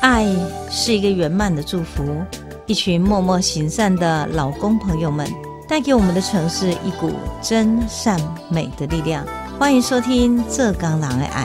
爱是一个圆满的祝福。一群默默行善的老公朋友们，带给我们的城市一股真善美的力量。欢迎收听《浙江狼的爱》。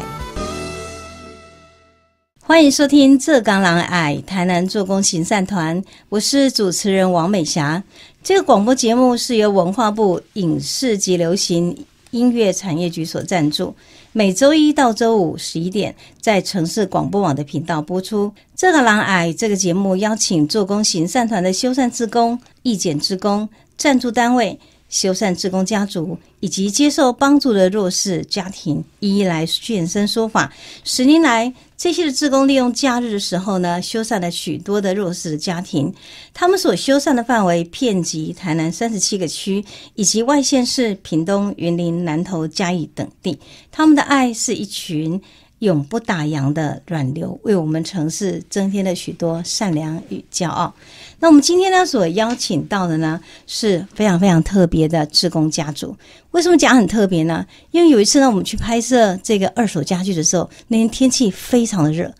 欢迎收听《浙江狼的爱》台南做工行善团，我是主持人王美霞。这个广播节目是由文化部影视及流行音乐产业局所赞助。每周一到周五十一点，在城市广播网的频道播出。这个《狼矮》这个节目邀请做工行善团的修善之工、义见之工赞助单位。修缮自工家族以及接受帮助的弱势家庭，一一来现身说法。十年来，这些的自工利用假日的时候呢，修缮了许多的弱势家庭。他们所修缮的范围遍及台南三十七个区，以及外县市屏东、云林、南投、嘉义等地。他们的爱是一群永不打烊的暖流，为我们城市增添了许多善良与骄傲。那我们今天呢所邀请到的呢是非常非常特别的志工家族。为什么讲很特别呢？因为有一次呢，我们去拍摄这个二手家具的时候，那天天气非常的热，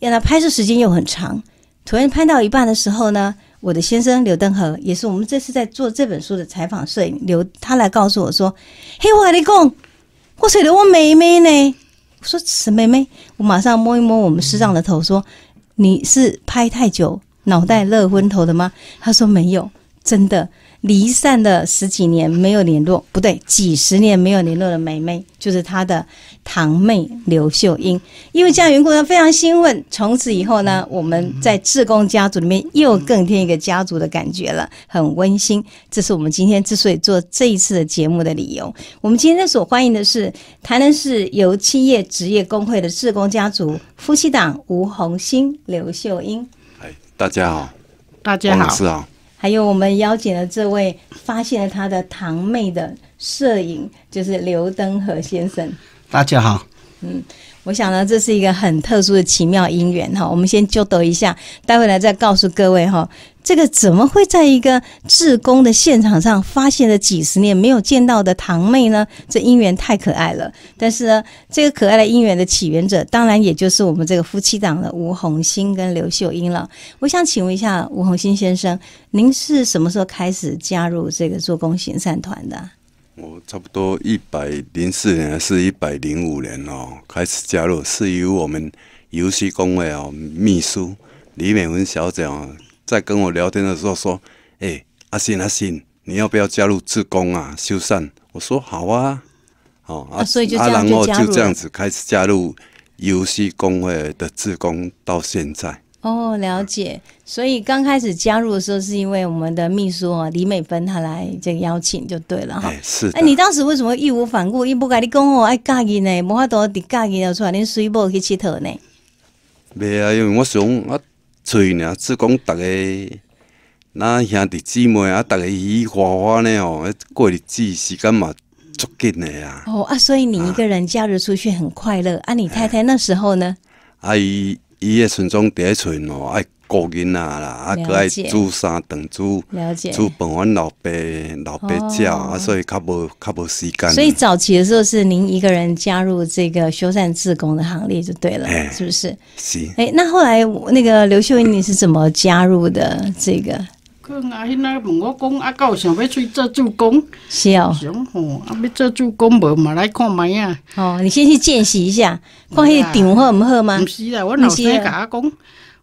来拍摄时间又很长。突然拍到一半的时候呢，我的先生刘登和也是我们这次在做这本书的采访，所以刘他来告诉我说：“嘿，我跟你讲，我睡了我妹妹呢。”我说：“什妹妹？”我马上摸一摸我们师长的头，说：“你是拍太久。”脑袋热昏头的吗？他说没有，真的离散的十几年没有联络，不对，几十年没有联络的妹妹就是他的堂妹刘秀英。因为这样，员工非常兴奋。从此以后呢，我们在志工家族里面又更添一个家族的感觉了，很温馨。这是我们今天之所以做这一次的节目的理由。我们今天所欢迎的是，台的是由漆业职业工会的志工家族夫妻档吴红星、刘秀英。大家好，大家好，还有我们邀请的这位发现了他的堂妹的摄影，就是刘登和先生。大家好。嗯，我想呢，这是一个很特殊的奇妙姻缘哈。我们先就斗一下，待会来再告诉各位哈，这个怎么会在一个做工的现场上发现了几十年没有见到的堂妹呢？这姻缘太可爱了。但是呢，这个可爱的姻缘的起源者，当然也就是我们这个夫妻档的吴红星跟刘秀英了。我想请问一下吴红星先生，您是什么时候开始加入这个做工行善团的？我差不多一百零四年，是一百零五年哦，开始加入，是由我们游戏工会哦秘书李美文小姐哦，在跟我聊天的时候说，哎，阿信阿信，你要不要加入志工啊修缮？”我说好啊，哦，啊，然后就这样子开始加入游戏工会的志工，到现在。哦，了解。所以刚开始加入的时候，是因为我们的秘书啊，李美芬她来这个邀请就对了哈。哎，是。哎，你当时为什么义无反顾？伊不跟你讲哦，爱嫁人呢，无法度得嫁人了，出来恁水某去乞讨呢？袂啊，因为我想啊，出呢，只讲大家那兄弟姊妹啊，大家喜花花呢哦，过日子时间嘛，足紧的呀。哦，啊，所以你一个人嫁入出去很快乐。啊，你太太那时候呢？阿姨。伊诶村庄第一村哦，爱顾仔啦，啊，搁爱煮三顿煮，煮本阮老爸老爸教啊，所以较无较无时间。所以早期的时候是您一个人加入这个修缮自工的行列就对了，是不是？是。哎，那后来那个刘秀英你是怎么加入的这个？啊！现在问我讲，阿有想要去做助攻？是哦，想哦，啊，要做助攻无嘛来看门啊。哦，你先去见识一下，看迄场好毋好吗？不是啦，我老师甲我讲，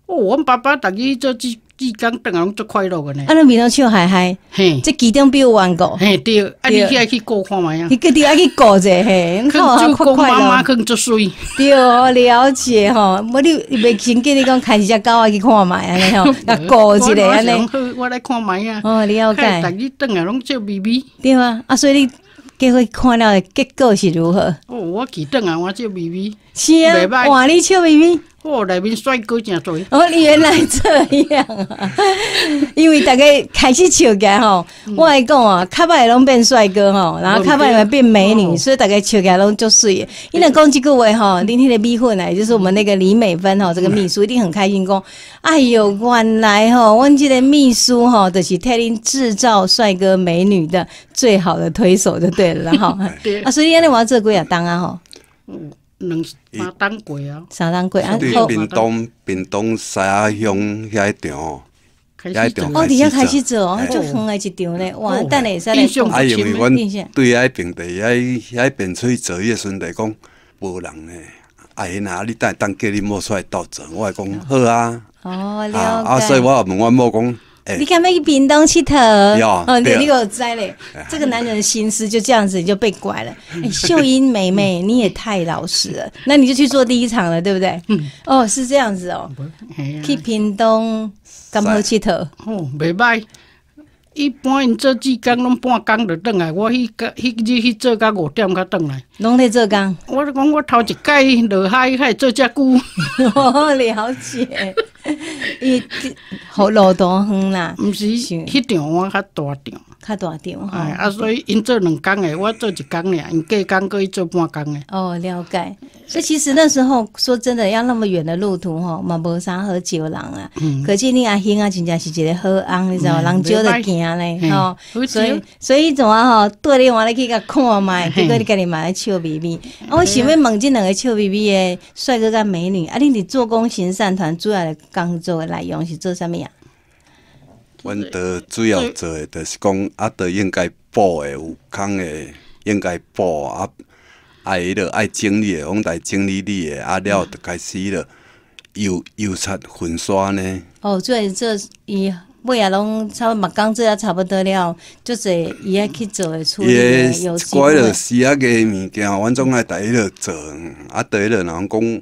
哦，阮爸爸逐日做志几栋栋啊，拢足快乐个呢！啊，那面那笑还还，嘿，这几栋比我玩过。嘿对，啊，你去爱去过看卖啊？你个地爱去过者，嘿，看就快乐，更足水。对，了解哈，无你袂先跟你讲看一只狗仔去看卖啊，哈，那过一嘞安尼。我来看卖啊！哦，了解。看大几栋啊，拢照微微。对啊，啊，所以你结果看了结果是如何？哦，我几栋啊，我照微微。是啊，哇，你笑微微。哦，内面帅哥真多。哦，你原来这样啊！因为大家开始笑起来哈，我还讲啊，巴也拢变帅哥哈，然后卡巴也会变美女，所以大家笑起来拢足水。一来讲这个话哈，今天的米粉呢，就是我们那个李美芬哈，这个秘书一定很开心。讲，哎呦，原来吼，我记这个秘书哈，就是特林制造帅哥美女的最好的推手，就对了。哈。啊，所以你话这鬼也当啊哈，嗯。两三当鬼啊！三当鬼啊！对，屏东屏东西阿乡遐一条，遐一遐开始走，就远诶一条呢。哇！等你再咧，啊，因为阮对遐平地遐遐边陲左夜村来讲，无人呢。哎呀，你等，当叫你某出来斗走，我讲好啊。哦，了啊，所以我也问我某讲。你看，要去屏东佚佗？哦，你给我摘嘞。这个男人的心思就这样子，就被拐了。秀英妹妹，你也太老实了，那你就去做第一场了，对不对？嗯，哦，是这样子哦。去屏东干好佚佗？哦，未歹。一般因做几工拢半工就转来，我迄个迄日去做到五点才转来，拢在做工。我讲我头一届老嗨还做只久。我 了解。伊 好老多远啦？唔是，一条我较大条。较大少天？啊，所以因做两工诶，我做一工俩，因隔工过去做半工诶。哦，了解。所以其实那时候说真的，要那么远的路途吼，嘛无啥好招人啊。可见你阿兄啊，真正是一个好翁，你知道，人招的行咧，吼。所以所以怎啊吼？缀联话咧去甲看麦，结果你家己嘛来笑眯眯。啊，我想要问这两个笑眯眯诶帅哥甲美女，啊，恁伫做工行善团主要的工作内容是做啥物啊？阮伫主要做诶，就是讲啊，得应该补诶，有空诶，应该补啊。啊，伊著爱整理，诶，往在整理里诶，啊了就开始了，油油擦粉刷呢。哦，做做伊尾啊，拢差不多，抹工子也差不多了，就是伊爱去做诶处理。也乖了，是啊个物件，阮总爱在了做，啊在个人讲。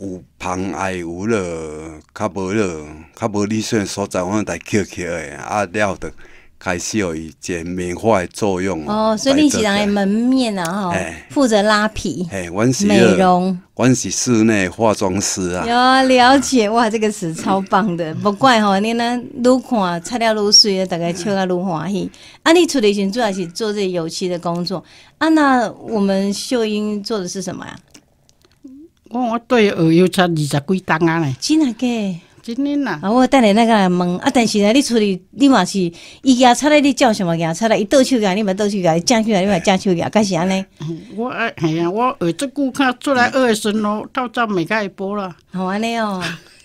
有芳爱有了较无了较无理想所在，我来捡捡的。啊，了的开始有伊一个美化的作用哦。所以你人的门面啊，哈，负责拉皮，嘿，美容，阮是室内化妆师啊。哟，了解哇，这个词超棒的，不怪吼你呢。愈看擦了愈水，大概笑啊愈欢喜。啊，你出来时主要是做这油漆的工作。啊，那我们秀英做的是什么呀？我我对二有出二十几单啊嘞！真啊个，真的啦！啊，我等下那个来问，啊，但是呢，你出去，你嘛是伊也出来，你叫什么呀？出来伊倒手呀，你嘛倒手呀，正出来你嘛们讲出来是安尼。我哎，呀、啊，我二只股卡出来二个身咯，到站没该补了。好安尼哦。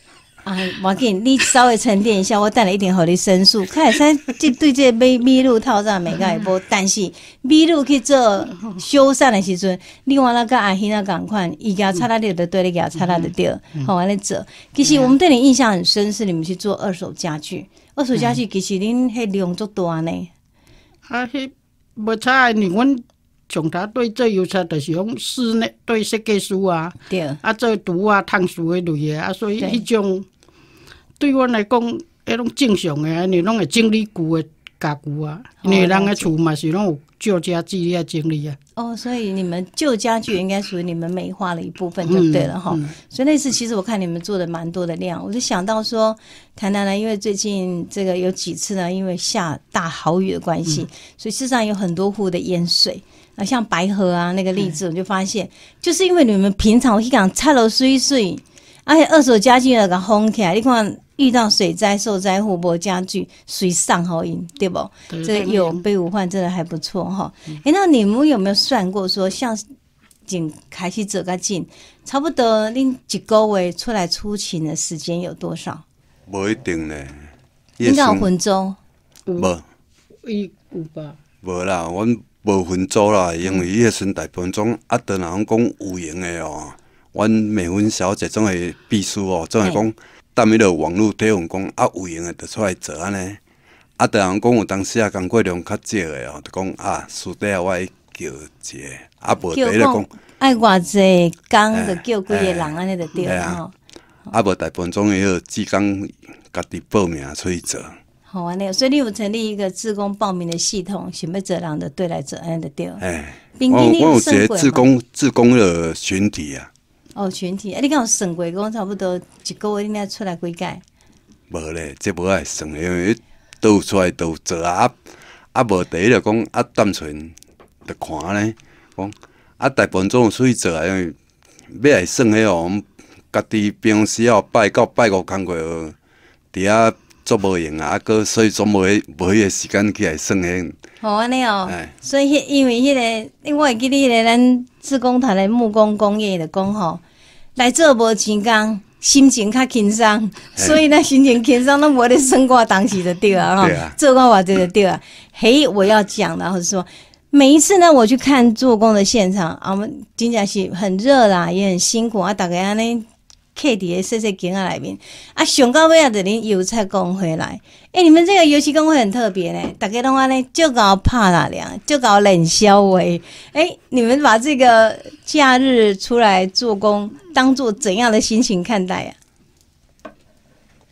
啊，王建，你稍微沉淀一下，我带了一点好的申诉。开始，即对这美美露套餐没介无，但是美露去做修缮的时阵，另外那个阿兄那赶快，伊家擦拉掉的对，你甲擦拉的对，好完了走。其实我们对你印象很深，是你们去做二手家具，二手家具其实恁迄量足多呢。啊，迄袂差，你阮从他对这有啥？就是用室内对设计师啊，对啊，做图啊、烫书的类的啊，所以迄种。对我来讲，迄种正常诶，你拢会整理旧诶家具啊。女人诶厝嘛是拢有旧家具要整理啊。哦，所以你们旧家具应该属于你们美化了一部分，就对了哈。所以那次其实我看你们做的蛮多的量，我就想到说，谈谈呢，因为最近这个有几次呢，因为下大豪雨的关系，所以事实上有很多户的淹水啊，像白河啊那个例子，我就发现就是因为你们平常我讲拆楼碎碎，而且二手家具那个烘起来，你看。遇到水灾受灾，湖泊加剧，水上好饮，对不？这个有备无患，真的还不错哈。哎，那你们有没有算过说，像今开始走个近，差不多恁几个月出来出勤的时间有多少？不一定呢。你讲分组？无，一五吧。无啦，阮无分组啦，因为叶春大部分啊，得人讲有赢的哦，阮美文小姐总会避暑哦，总会讲。踮迄落网络推广讲啊有闲啊，就出来做安尼，啊，但人讲有当时啊工作量较少的哦，就讲啊，私底下我叫一啊，无伯在讲爱偌济工就叫几个人安尼就对了吼。啊，无大部分总意许志工家己报名出去做。好啊，尼，所以你有成立一个志工报名的系统，想么做人的对来责任的掉？哎，我我有个志工志工的群体啊。哦，群体，哎，你讲有算过，讲差不多一个月应该出来几届？无咧，这无爱算，因为倒出来倒做啊，啊无第一就讲啊单纯，着看咧，讲啊大部分总有出去做啊，因为要来算迄个，我们家己平常时后拜到拜五工课，伫遐做无用啊，啊，哥，所以总无无迄个时间去来算下。好啊，你哦，所以因为迄个，我外记得个咱自贡台的木工工业的工吼，来做无钱工，心情较轻松，所以呢心情轻松，那无咧生我当时就对啊，做挂我就对啊。嘿，我要讲然或者说每一次呢，我去看做工的现场，我们晋江是很热啦，也很辛苦啊，大家呢。客伫 v 细细囝仔里面，啊上到尾啊在恁油漆工回来。欸，你们这个油漆工会很特别呢，大家拢安尼，就搞怕那两，就搞冷销诶。欸，你们把这个假日出来做工，当做怎样的心情看待呀？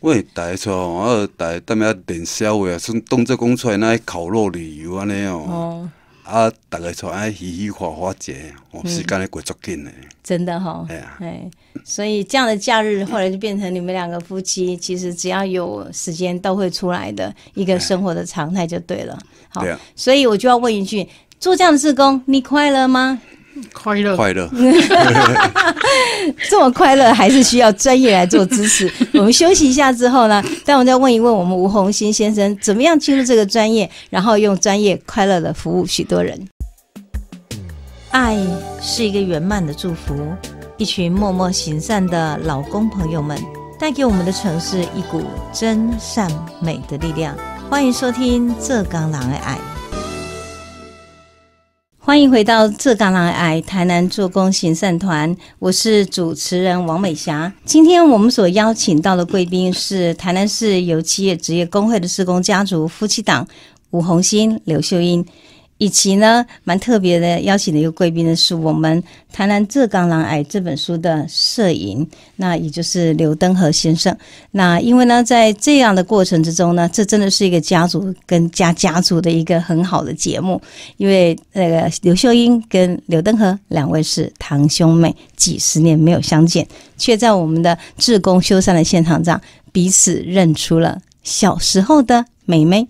喂，大错我大当面冷销啊，算冬至工出来，那烤肉旅游安尼哦。啊，大家就爱嘻嘻哈哈节，我们时间也过足紧嘞，真的哈。哎啊，哎，所以这样的假日后来就变成你们两个夫妻，其实只要有时间都会出来的，一个生活的常态就对了。好，所以我就要问一句，做这样的志工，你快乐吗？快乐，快乐，这么快乐，还是需要专业来做支持。我们休息一下之后呢，待会再问一问我们吴红新先生，怎么样进入这个专业，然后用专业快乐的服务许多人。爱是一个圆满的祝福，一群默默行善的老公朋友们，带给我们的城市一股真善美的力量。欢迎收听《浙江狼爱爱》。欢迎回到浙江来台台南做工行善团，我是主持人王美霞。今天我们所邀请到的贵宾是台南市油漆业职业工会的施工家族夫妻档吴红星、刘秀英。以及呢，蛮特别的邀请的一个贵宾呢，是我们《台南浙江狼癌》这本书的摄影，那也就是刘登和先生。那因为呢，在这样的过程之中呢，这真的是一个家族跟家家族的一个很好的节目，因为那个刘秀英跟刘登和两位是堂兄妹，几十年没有相见，却在我们的志工修缮的现场上彼此认出了小时候的。美眉，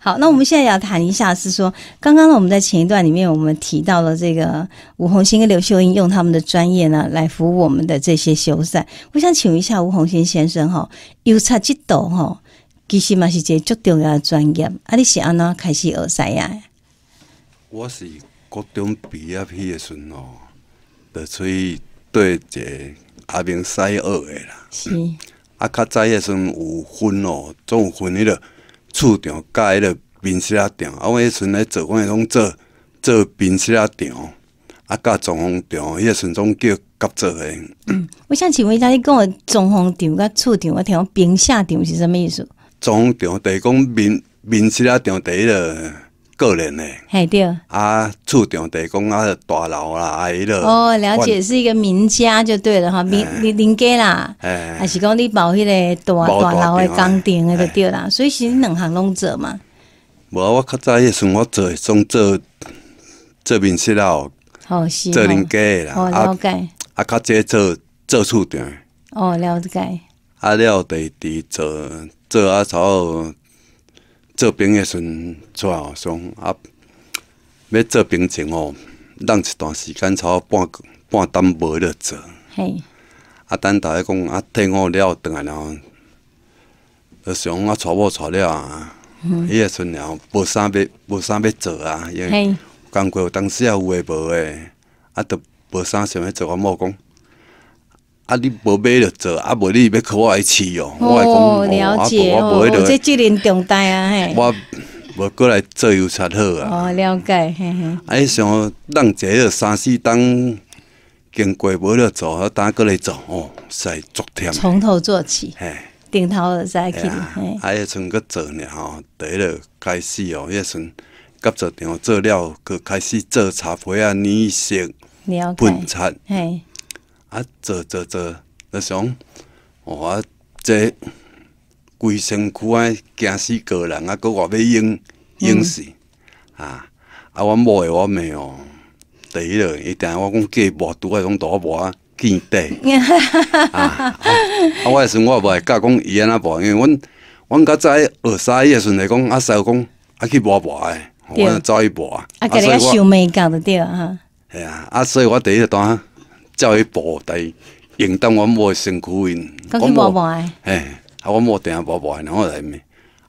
好，那我们现在要谈一下，是说刚刚呢，我们在前一段里面，我们提到了这个吴红兴跟刘秀英用他们的专业呢，来服务我们的这些修缮。我想请问一下吴红兴先生，哈，油差几度哈，其实嘛是一个最重要的专业。啊，你是安怎开始学缮呀？我是高中毕业迄个时哦，就去对这阿边晒的啦，是。啊，较早迄时有分哦，总有分那个。厝场教迄个面食啊场，啊阮迄阵咧做阮迄种做做面食啊场，啊教厨房场迄个时阵总叫教做诶。嗯，我想请问一下，你讲诶厨房场甲厝场，我听讲拼写场是甚物意思？厨房场第一讲面面食啊场第一诶。个人的，系对，啊，厝场地公啊，大楼啦，啊，伊个哦，了解，是一个名家就对了哈，名林林家啦，还是讲你包迄个大大楼的工程，就对啦，所以是两行拢做嘛。无，我较早时阵我做，总做做面试了，好是，做林家啦，哦，了解，啊，较早做做厝场，哦，了解，啊，了地地做做啊，然做兵诶时阵，想啊，要做兵前哦，浪一段时间，差不多半半担无咧做。嘿，啊，等大家讲啊，退伍了，倒来了，就想啊，娶某娶了啊，伊个时侯无啥要，无啥要做啊，因为工课当时也有诶无诶，啊，就无啥想要做我某讲。啊你无买着做啊无你欲互我来饲哦我来讲了解哦即即年重大啊吓我无过来做油漆好啊哦了解吓吓啊你想当这个三四当经过无咧做好当佫来做哦使作天从头做起吓顶头再起。吓啊迄个村做呢吼，第一个开始哦迄个村甲做场做了佫开始做茶杯啊染色喷漆嘿，啊坐坐坐着想我这规身躯啊惊死个人啊搁外尾硬硬死啊啊阮某诶我妹哦第一个伊定我讲计无拄啊讲度我跋啊见底 啊啊我诶时阵我也无爱甲讲伊安怎跋因为阮阮较早二三师诶时阵会讲啊师傅讲啊去跋跋诶阮走去跋啊家己个想袂到着着啊吓啊啊所以我第一单走去播底，用得我无的苦因，我无唉，我无电话播播，然后在咩？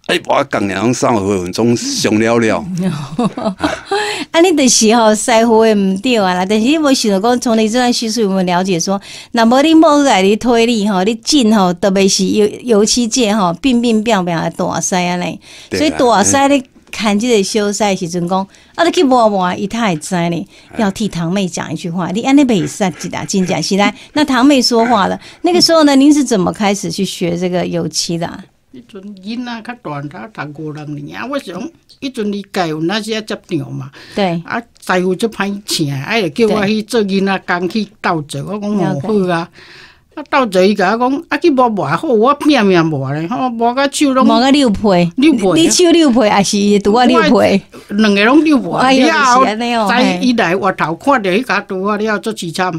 哎，我讲两三分钟上了了。啊，你的时候师傅也唔对啊，但是你无想着讲，从你这段叙述我们了解说，那么你无解的推理吼，你进吼特别是尤尤其这吼病病病病大筛啊嘞，所以大筛你。看这个小赛时阵，讲啊，个去娃娃，伊太知呢，要替堂妹讲一句话。你安尼比赛，只打真正是来？那堂妹说话了。那个时候呢，您是怎么开始去学这个油漆的？迄阵囡仔较大，他读过两年啊，我想一准你有那时要接长嘛。对。啊，师傅就歹请，哎，叫我去做囡仔工去斗做，我讲好啊。啊，到这甲我讲，啊，去抹抹好，我拼命抹咧，好，抹甲手拢抹个六配，六皮，你手六配还是啊。你六配，两个拢六配。哎呀，再一来我头看着一家拄个了做凄惨，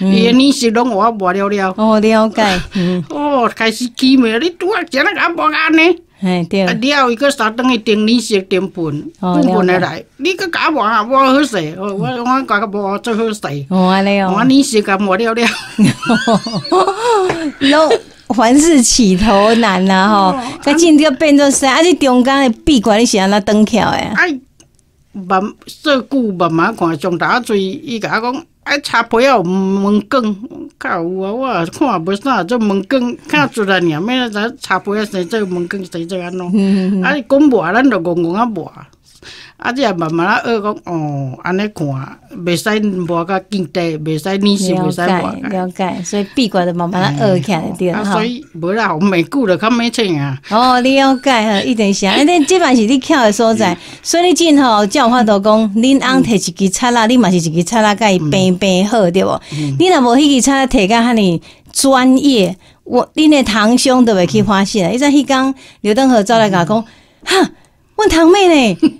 伊个泥石拢我抹了了。哦，了解。哦，开始起霉，你涂个怎个咁无安尼？哎，对。啊，你还有一个三东西？顶你食顶半，顾盘来来，你个假话啊，不好势，食，我我感觉不好最好食。哦，安尼哦，我你食咁无了了。呵呵凡事起头难啊，吼！他进天变成啥？你中间的闭关安怎那登诶？哎？慢，说句慢慢看，从大嘴，伊甲我讲。啊，茶杯啊，有蚊虫，较有啊！我啊看啊无啥，做蚊虫看出来尔。明仔日茶杯生只门羹生只安啊，你讲啊，咱就戆戆啊无啊。啊，也慢慢啦学讲哦，安尼看，未使无较紧的，未使你是未使博。了解，所以闭关的慢慢学起来对。啊，所以无啦，我们久着了，卡没听啊。哦，了解哈，一定啊。想，那这嘛是你巧的所在，所以你真才有法都讲，恁翁摕一支叉啦，你嘛是一支叉啦，伊平平好对无？你若无迄支叉啦，摕甲遐尼专业，我恁的堂兄都会去发现。伊在迄工刘德和走来我讲哈，阮堂妹呢？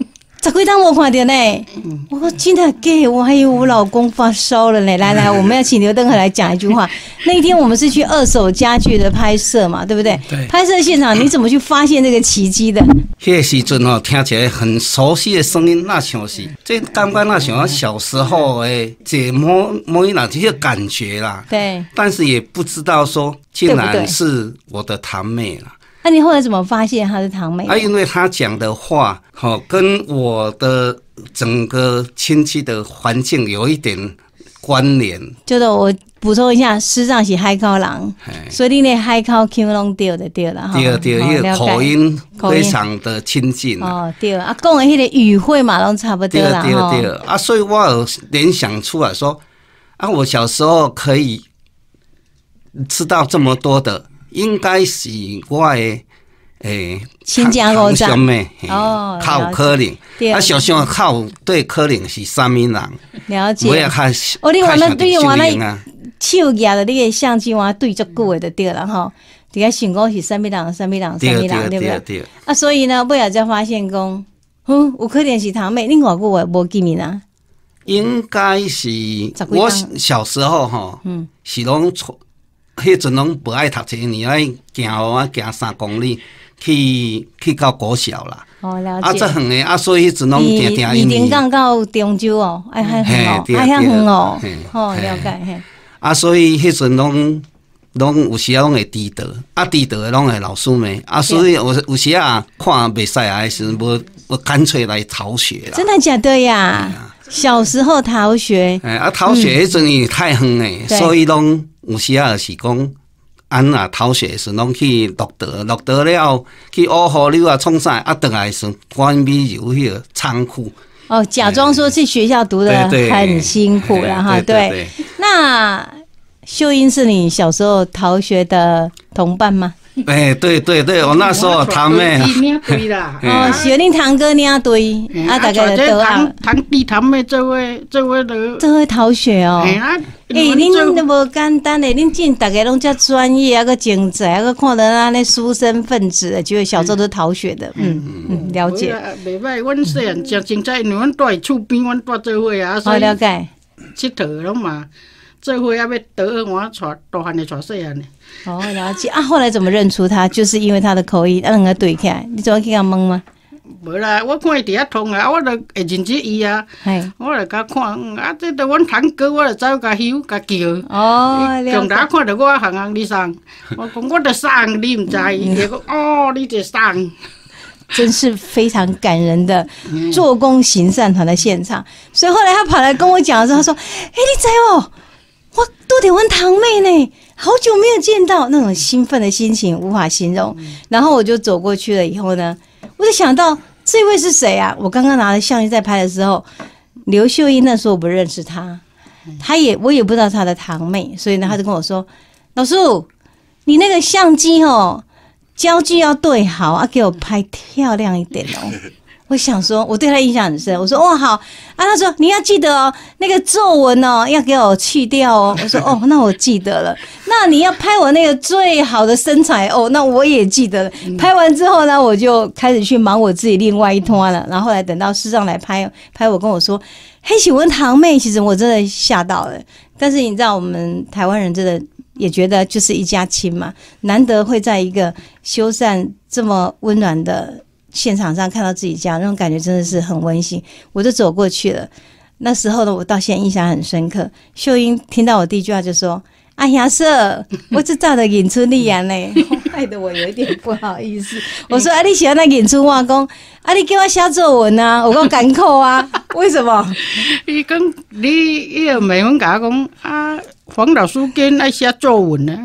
怎会当我看到呢？我说真的给我还以为我老公发烧了呢。来来，我们要请刘登和来讲一句话。那一天我们是去二手家具的拍摄嘛，对不对？对。拍摄现场你怎么去发现这个奇迹的？那时阵哦，听起来很熟悉的声音，那像是这刚刚那小小时候哎，这摸摸一拿就感觉啦。对。但是也不知道说，竟然是我的堂妹了。那你后来怎么发现他是堂妹？啊，因为他讲的话，好跟我的整个亲戚的环境有一点关联。就是我补充一下，实际上是海口人，所以你那海口腔拢对的对了哈。对对，一口音非常的亲近。哦，对啊，讲的迄个语汇嘛，拢差不多啦。对对啊，所以我联想出来说，啊，我小时候可以吃到这么多的。应该是我的诶堂兄妹哦，靠柯能啊，小想较靠对柯能是三米解，我也较，我哩话呢对着我哩，手举着你的相机话对久的就对了哈。这个想讲是三米人，三米人，三米人，对不对？啊，所以呢，不也才发现讲，嗯，有可能是堂妹，恁外哥我无见面啊。应该是我小时候哈，是拢从。迄阵拢不爱读册，你爱行哦，行三公里去去到国小啦。哦，了解。啊，这远诶，啊，所以迄阵拢天天伊念。港到漳州哦，哎，还很远，还很远哦。哦，了解。嘿。啊，所以迄阵拢拢有时拢会迟到。啊，迟到拢会老师咪。啊，所以有有时啊，看袂使啊，时无无干脆来逃学啦。真的假的呀？小时候逃学。哎，啊，逃学迄阵也太远诶，所以拢。有时啊是讲，安啊逃学时拢去落得落得了，去乌河流啊创啥，啊回来是关闭游戏仓库。哦，假装说去学校读的很辛苦了哈。对，那秀英是你小时候逃学的同伴吗？哎，对对对，我那时候堂妹，哦，小林堂哥领队，啊，大概都啊，堂弟堂妹，这位，这位的，这位逃学哦，哎，哎，恁都无简单嘞，恁真大概拢遮专业啊，个警才啊，个看到那那书生分子，就小时候都逃学的，嗯嗯，了解，袂歹细汉像现在你们带厝边，阮们做会啊，好了解，佚佗了嘛，做啊要倒，我带都汉你带细汉呢。哦，后圾啊！后来怎么认出他？就是因为他的口音，两个对来。你总要去样蒙吗？无啦，我看他第一通啊，我就会认识伊啊。系，我就甲看，啊，这到阮堂哥，我就走家修家叫。哦，了解。从哪看到我行行礼上，我讲，我得上，你唔知？结讲哦，你得上。真是非常感人的做工行善团的现场。所以后来他跑来跟我讲的时候，他说：“哎，你知哦，我都得问堂妹呢。”好久没有见到那种兴奋的心情，无法形容。然后我就走过去了，以后呢，我就想到这位是谁啊？我刚刚拿着相机在拍的时候，刘秀英那时候我不认识她，她也我也不知道她的堂妹，所以呢，她就跟我说：“老叔，你那个相机哦，焦距要对好啊，给我拍漂亮一点哦。”我想说，我对他印象很深。我说哇好，啊他说你要记得哦，那个皱纹哦要给我去掉哦。我说哦，那我记得了。那你要拍我那个最好的身材哦，那我也记得了。拍完之后呢，我就开始去忙我自己另外一摊了。然后后来等到师上来拍拍我，跟我说嘿，喜问堂妹，其实我真的吓到了。但是你知道，我们台湾人真的也觉得就是一家亲嘛，难得会在一个修缮这么温暖的。现场上看到自己家那种感觉真的是很温馨，我就走过去了。那时候呢，我到现在印象很深刻。秀英听到我第一句话就说：“阿霞色，我知照的演出丽颜呢。”害得我有点不好意思。我说：“你喜欢那演出画工，啊，你给我写作文啊！”我讲赶扣啊，为什么？伊讲你伊个美工赶讲啊，黄老师跟那写作文啊，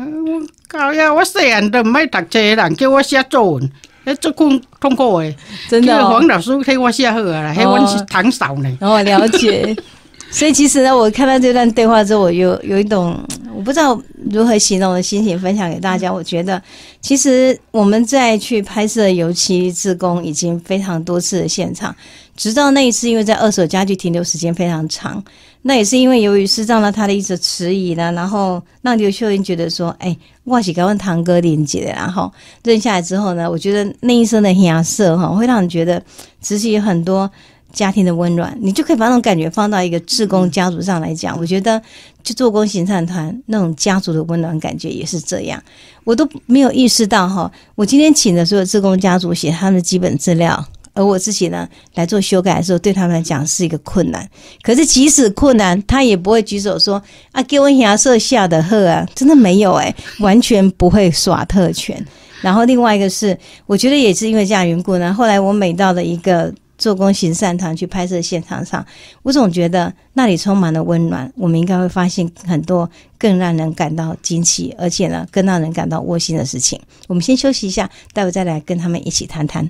搞呀，我写唔没读册，人给我写作文。哎，做通过我，真的黄老师黑我下课了，还是唐嫂呢。哦，了解。所以其实呢，我看到这段对话之后，我有有一种我不知道如何形容的心情分享给大家。我觉得，其实我们在去拍摄油漆自工已经非常多次的现场，直到那一次，因为在二手家具停留时间非常长。那也是因为，由于师丈呢，他的一直迟疑呢，然后让刘秀英觉得说：“哎，我喜敢问堂哥、连的。”然后认下来之后呢，我觉得那一声的颜色哈，会让你觉得其实有很多家庭的温暖。你就可以把那种感觉放到一个自工家族上来讲。我觉得，就做工行善团那种家族的温暖感觉也是这样。我都没有意识到哈，我今天请的所有自工家族写他们的基本资料。而我自己呢，来做修改的时候，对他们来讲是一个困难。可是即使困难，他也不会举手说：“啊，给我想要下的课啊，真的没有哎，完全不会耍特权。”然后另外一个是，我觉得也是因为这样缘故呢。后来我每到了一个做工行善堂去拍摄现场上，我总觉得那里充满了温暖。我们应该会发现很多更让人感到惊奇，而且呢，更让人感到窝心的事情。我们先休息一下，待会再来跟他们一起谈谈。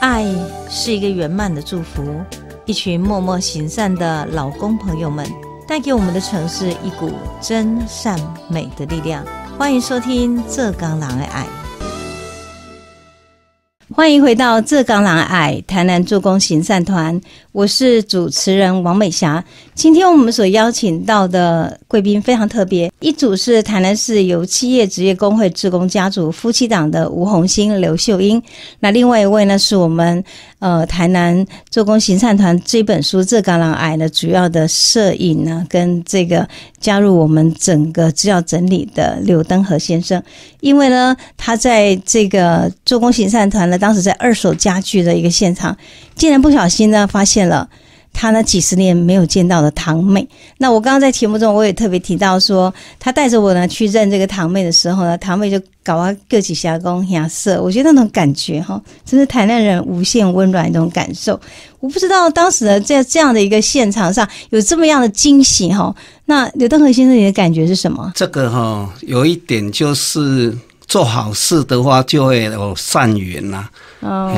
爱是一个圆满的祝福，一群默默行善的老公朋友们，带给我们的城市一股真善美的力量。欢迎收听《浙江男爱爱》。欢迎回到浙江南爱台南助工行善团，我是主持人王美霞。今天我们所邀请到的贵宾非常特别，一组是台南市油企业职业工会职工家族夫妻档的吴红星、刘秀英，那另外一位呢是我们。呃，台南做工行善团这本书《这肝榄癌》的主要的摄影呢，跟这个加入我们整个资料整理的柳登和先生，因为呢，他在这个做工行善团呢，当时在二手家具的一个现场，竟然不小心呢，发现了。他那几十年没有见到的堂妹，那我刚刚在节目中我也特别提到说，他带着我呢去认这个堂妹的时候呢，堂妹就搞个各下公亚瑟，我觉得那种感觉哈，真是台湾人无限温暖一种感受。我不知道当时的在这样的一个现场上有这么样的惊喜哈，那刘登和先生你的感觉是什么？这个哈，有一点就是做好事的话就会有善缘呐，哦。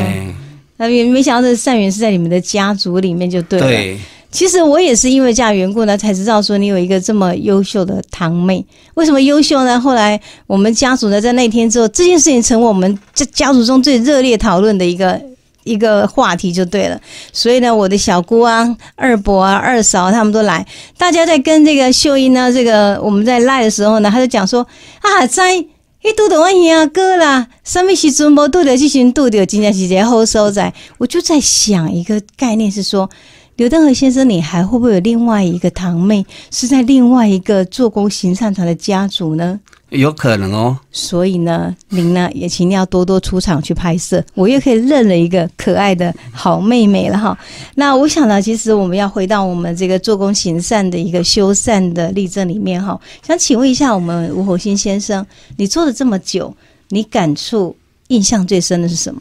那没没想到，这善缘是在你们的家族里面就对了。其实我也是因为这样缘故呢，才知道说你有一个这么优秀的堂妹。为什么优秀呢？后来我们家族呢，在那天之后，这件事情成为我们这家族中最热烈讨论的一个一个话题就对了。所以呢，我的小姑啊、二伯啊、二嫂他们都来，大家在跟这个秀英呢，这个我们在赖的时候呢，他就讲说啊在。伊拄着我兄哥啦，什么时阵无拄到之前拄到，真正是一个好所在。我就在想一个概念，是说刘德华先生，你还会不会有另外一个堂妹，是在另外一个做工行善团的家族呢？有可能哦，所以呢，您呢也请你要多多出场去拍摄，我又可以认了一个可爱的好妹妹了哈。那我想呢，其实我们要回到我们这个做工行善的一个修善的例证里面哈。想请问一下，我们吴火星先生，你做了这么久，你感触印象最深的是什么？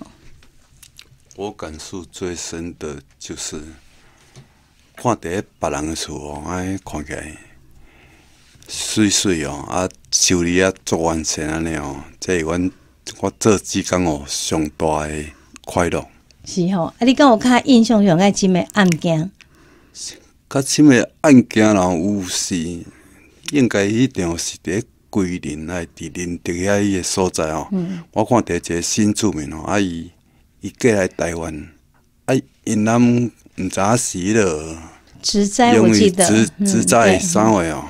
我感触最深的就是，看别人候，哎，看起来。水水哦，啊，修理啊，做完成安尼哦，这是阮我做之间哦上大诶快乐。是吼，啊，你讲我较印象上个深么案件？较深么案件啦？有是应该迄场是伫桂林内伫林伫遐伊个所在哦。嗯我看第一个新住民哦，啊伊伊过来台湾，啊，因咱毋早死咯。火灾，我记得。嗯。火位啥哦？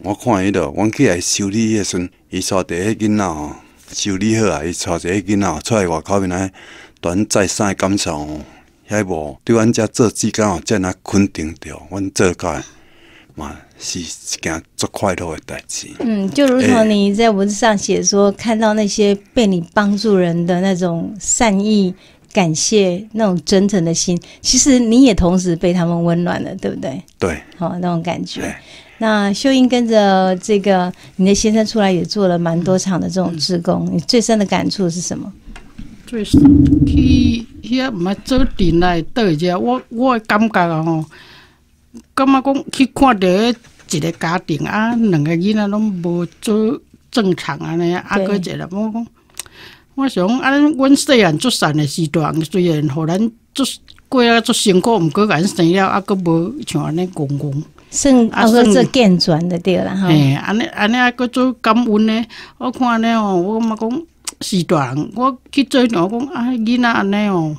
我看伊着，阮起来修理伊的时阵，伊带一个囡仔哦，修理好啊，伊带一个囡仔出来外口面来传再三的感受哦，迄无对阮家做志工哦，真啊肯定着，阮做个嘛是一件足快乐的代志。嗯，就如同你在文字上写说，看到那些被你帮助人的那种善意、感谢、那种真诚的心，其实你也同时被他们温暖了，对不对？对，好那种感觉。那秀英跟着这个你的先生出来也做了蛮多场的这种志工，你最深的感触是什么？最深去遐唔系做点来倒一下，我我感觉吼，感觉讲去看到一个家庭啊，两个囡啊拢无做正常啊那样，啊个一个我讲我想啊，阮细汉做善的时段，虽然，互咱做过啊做辛苦，毋过咱生了啊，佫无像安尼公公。算啊，个做健全的对了哈。安尼安尼啊，个做感恩呢？我看呢哦，我嘛讲时段，我去做呢我讲啊，囡仔安尼哦，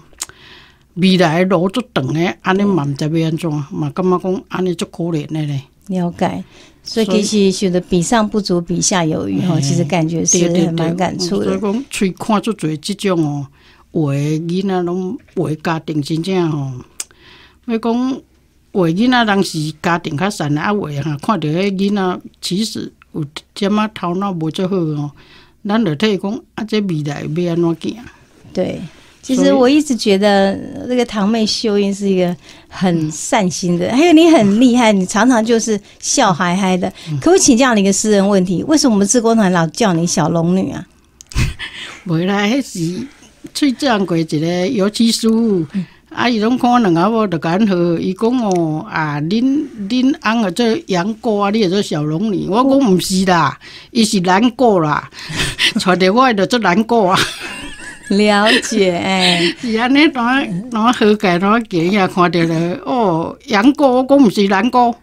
未来路足长诶，安尼嘛毋知要安怎，嘛感觉讲安尼足可怜的咧。了解，所以其实觉得比上不足，比下有余吼，其实感觉是蛮感触的。所以讲，最看做侪这种哦，为囡仔拢为家庭真正吼，要讲。为囡仔，当时家庭较善啊，为哈？看着迄囡仔，其实有点仔头脑不足好哦。咱来听讲啊，这未来要安怎过？对，其实我一直觉得那个堂妹秀英是一个很善心的，还有你很厉害，你常常就是笑嗨嗨的。可不可以请教你一个私人问题？为什么我们志工团老叫你小龙女啊？未 来是最这样过一个油漆书。啊！伊拢看阮两家无甲讲好，伊讲哦啊，恁恁翁啊做杨哥啊，你做小龙女。我讲毋是啦，伊是难过啦，揣 着我了做难过啊。了解，是安尼，哪哪何解？哪解也看着了哦，杨哥，我讲毋是难过。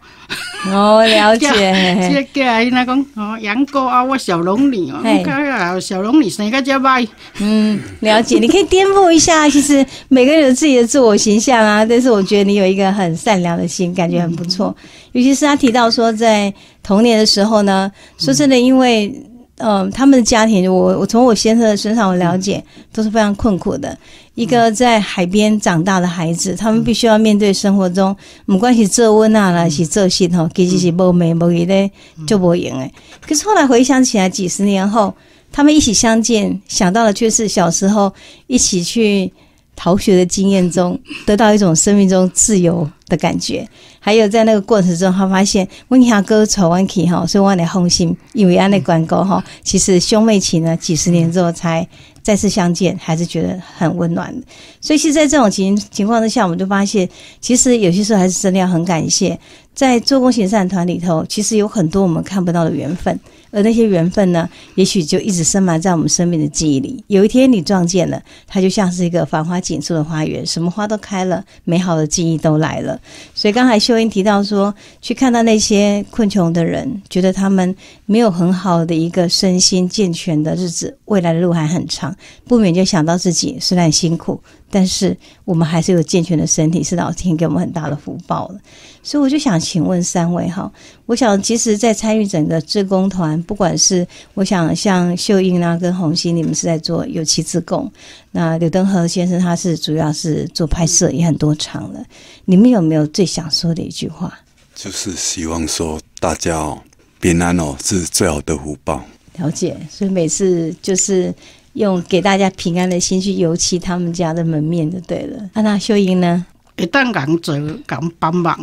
哦，了解，这个他讲哦，杨哥啊，我小龙女哦，小龙女生个叫妹。嗯，了解，你可以颠覆一下，其实每个人有自己的自我形象啊。但是我觉得你有一个很善良的心，感觉很不错。尤其是他提到说，在童年的时候呢，说真的，因为。嗯，他们的家庭，我我从我先生的身上我了解，都是非常困苦的。一个在海边长大的孩子，他们必须要面对生活中，不关是这温啊，那是做些哈，其实是无咩无嘢的，就无用诶。可是后来回想起来，几十年后，他们一起相见，想到的却是小时候一起去逃学的经验中，得到一种生命中自由。感觉，还有在那个过程中，他发现温霞哥找温琪哈，所以我来奉信，因为安的关顾哈，其实兄妹情呢，几十年之后才再次相见，还是觉得很温暖的。所以其实，在这种情情况之下，我们就发现，其实有些时候还是真的要很感谢。在做工行善团里头，其实有很多我们看不到的缘分，而那些缘分呢，也许就一直深埋在我们生命的记忆里。有一天你撞见了，它就像是一个繁花锦簇的花园，什么花都开了，美好的记忆都来了。所以刚才秀英提到说，去看到那些困穷的人，觉得他们没有很好的一个身心健全的日子，未来的路还很长，不免就想到自己虽然辛苦。但是我们还是有健全的身体，是老天给我们很大的福报了。所以我就想请问三位哈，我想其实，在参与整个自工团，不管是我想像秀英啊跟红星，你们是在做有其自贡，那刘登和先生他是主要是做拍摄，也很多场了。你们有没有最想说的一句话？就是希望说大家哦平安哦是最好的福报。了解，所以每次就是。用给大家平安的心去油漆他们家的门面就对了。那秀英呢？一旦敢做敢帮忙，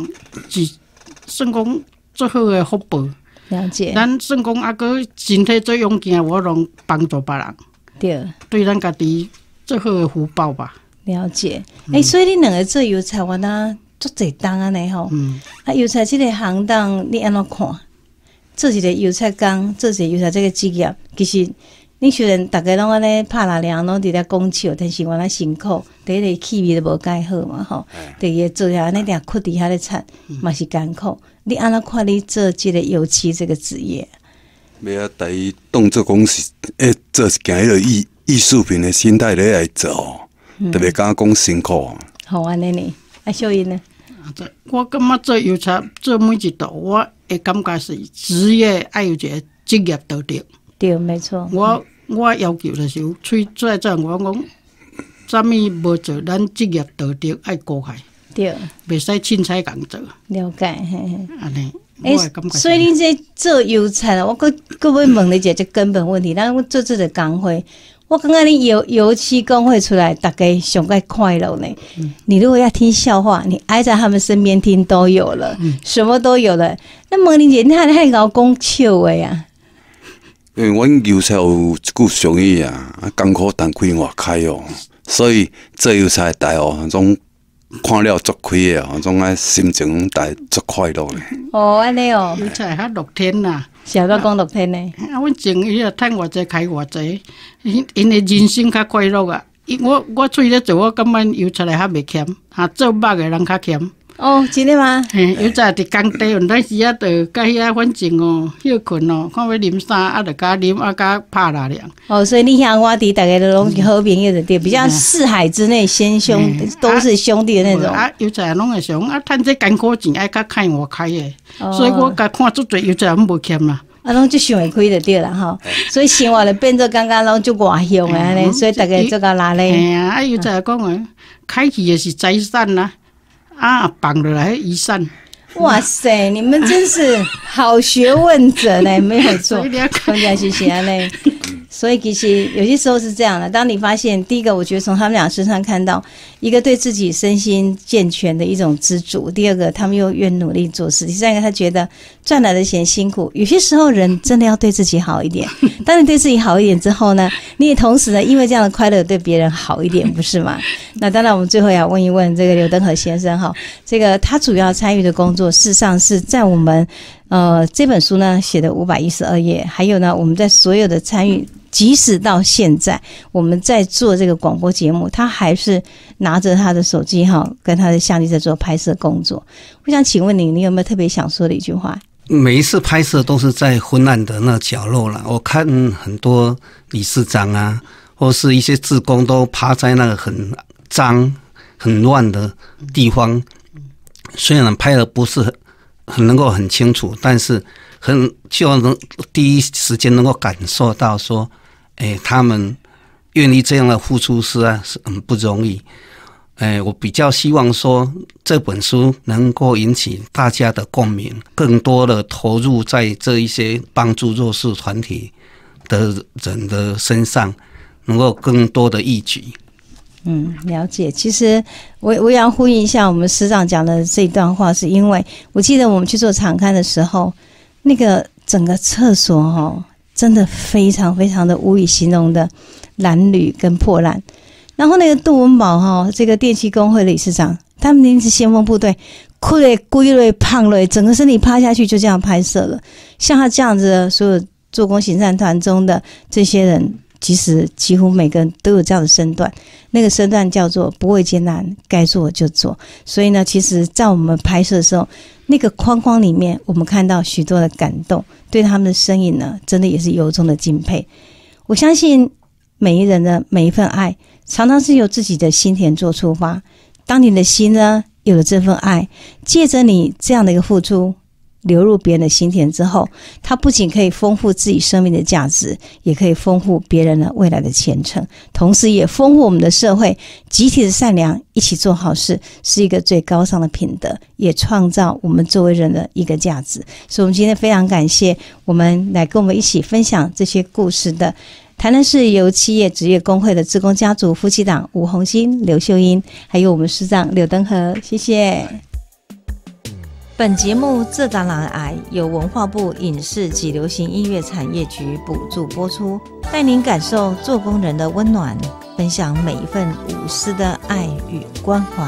是算讲最好的福报。了解。咱算讲阿哥身体最用劲，我拢帮助别人，对，对咱家己最好的福报吧。了解。哎，所以你两个做油菜，我呢做最当安尼吼。嗯。啊，油菜这个行当，你安怎看？做一的油菜工，一个油菜这个职业，其实。你虽然大家拢安尼拍啦凉，拢在在讲笑，但是我来辛苦，第一气味都无解好嘛，吼。第二做下那点苦底下的菜，嘛是艰苦。你安那看你做这个油漆这个职业，没有第一动作讲是，哎，做是行迄个艺艺术品的心态来做，特别敢讲辛苦。好啊，尼呢，啊，秀英呢？我感觉做油漆做每一道，我会感觉是职业要有一个职业道德。对，没错，我。我要求就是，最最在我讲，什么无做？咱职业道德爱高去对，袂使凊彩工作。了解，嘿嘿，安尼。哎，所以你这做油菜，我搁搁要问你一个根本问题。咱做这个工会，我感觉你油油漆工会出来，大家上该快乐呢。你如果要听笑话，你挨在他们身边听都有了，什么都有了。那孟玲姐，你看你老讲笑的呀？因为阮油菜有一句俗语啊，艰苦但开花开哦，所以做油菜大哦，总看了足开的哦，总啊心情大足快乐的。哦，安尼哦，油菜较乐天呐，晓得讲乐天呢。啊，阮种伊啊，趁偌济开偌济，因因人生较快乐啊。因我我去咧做，我感觉油菜来较袂欠，哈做肉诶人较欠。哦，真的吗？有在伫工地，有时啊，就甲遐反正哦，休困哦，看要啉衫，啊，就甲啉啊甲拍拉凉。哦，所以你像我伫大个都拢朋友又对，比较四海之内，先兄都是兄弟的那种。啊，有在拢个想啊，趁只艰苦钱，爱甲开我开嘅，所以我甲看足多，有在唔无欠啦。啊，拢就想会开就对啦哈。所以生活就变做刚刚拢就外向。所以大个这甲哪里？哎呀，有在讲啊，开起也是财产啊。啊，绑了来一扇。哇塞，你们真是好学问者呢，没有错。专 家谢谢嘞。所以其实有些时候是这样的。当你发现，第一个，我觉得从他们俩身上看到一个对自己身心健全的一种知足；第二个，他们又愿努力做事；第三个，他觉得赚来的钱辛苦。有些时候，人真的要对自己好一点。当你对自己好一点之后呢，你也同时呢，因为这样的快乐，对别人好一点，不是吗？那当然，我们最后要问一问这个刘登和先生哈，这个他主要参与的工作，事实上是在我们。呃，这本书呢写的五百一十二页，还有呢，我们在所有的参与，即使到现在，我们在做这个广播节目，他还是拿着他的手机哈，跟他的相机在做拍摄工作。我想请问你，你有没有特别想说的一句话？每一次拍摄都是在昏暗的那角落了。我看很多理事长啊，或是一些职工都趴在那个很脏、很乱的地方，虽然拍的不是。很。很能够很清楚，但是很希望能第一时间能够感受到说，哎，他们愿意这样的付出是啊是很不容易。哎，我比较希望说这本书能够引起大家的共鸣，更多的投入在这一些帮助弱势团体的人的身上，能够更多的义举。嗯，了解。其实我我要呼应一下我们师长讲的这一段话，是因为我记得我们去做长刊的时候，那个整个厕所哦，真的非常非常的无以形容的褴褛跟破烂。然后那个杜文宝哈，这个电器工会理事长，他们临时先锋部队，哭嘞、跪嘞、胖嘞，整个身体趴下去就这样拍摄了。像他这样子所有做工行善团中的这些人。其实几乎每个人都有这样的身段，那个身段叫做不畏艰难，该做就做。所以呢，其实，在我们拍摄的时候，那个框框里面，我们看到许多的感动，对他们的身影呢，真的也是由衷的敬佩。我相信每一人的每一份爱，常常是由自己的心田做出发。当你的心呢有了这份爱，借着你这样的一个付出。流入别人的心田之后，它不仅可以丰富自己生命的价值，也可以丰富别人的未来的前程，同时也丰富我们的社会集体的善良。一起做好事是一个最高尚的品德，也创造我们作为人的一个价值。所以，我们今天非常感谢我们来跟我们一起分享这些故事的台南市油企业职业工会的职工家族夫妻档吴红星、刘秀英，还有我们师长柳登和，谢谢。本节目《浙橄榄癌》由文化部影视及流行音乐产业局补助播出，带您感受做工人的温暖，分享每一份无私的爱与关怀。